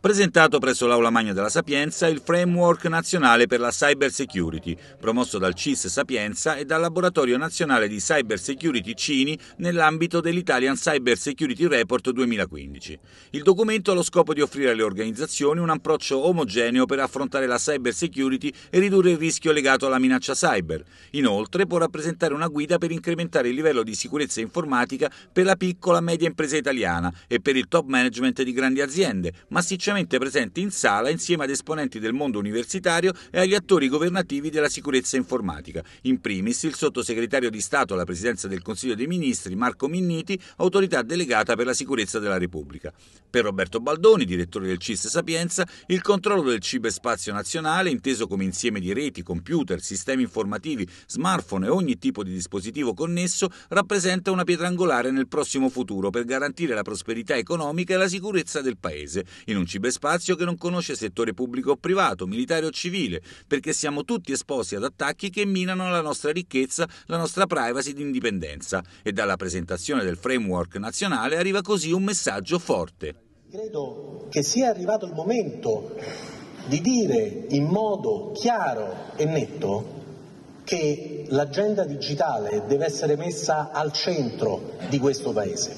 presentato presso l'Aula Magna della Sapienza il Framework Nazionale per la Cyber Security, promosso dal CIS Sapienza e dal Laboratorio Nazionale di Cyber Security Cini nell'ambito dell'Italian Cyber Security Report 2015. Il documento ha lo scopo di offrire alle organizzazioni un approccio omogeneo per affrontare la cyber security e ridurre il rischio legato alla minaccia cyber. Inoltre può rappresentare una guida per incrementare il livello di sicurezza informatica per la piccola e media impresa italiana e per il top management di grandi aziende, ma si massicciamente presenti in sala insieme ad esponenti del mondo universitario e agli attori governativi della sicurezza informatica, in primis il sottosegretario di Stato alla Presidenza del Consiglio dei Ministri Marco Minniti, autorità delegata per la sicurezza della Repubblica. Per Roberto Baldoni, direttore del CIS Sapienza, il controllo del ciberspazio nazionale, inteso come insieme di reti, computer, sistemi informativi, smartphone e ogni tipo di dispositivo connesso, rappresenta una pietra angolare nel prossimo futuro per garantire la prosperità economica e la sicurezza del Paese, in un spazio che non conosce settore pubblico o privato, militare o civile, perché siamo tutti esposti ad attacchi che minano la nostra ricchezza, la nostra privacy ed indipendenza. E dalla presentazione del framework nazionale arriva così un messaggio forte. Credo che sia arrivato il momento di dire in modo chiaro e netto che l'agenda digitale deve essere messa al centro di questo Paese.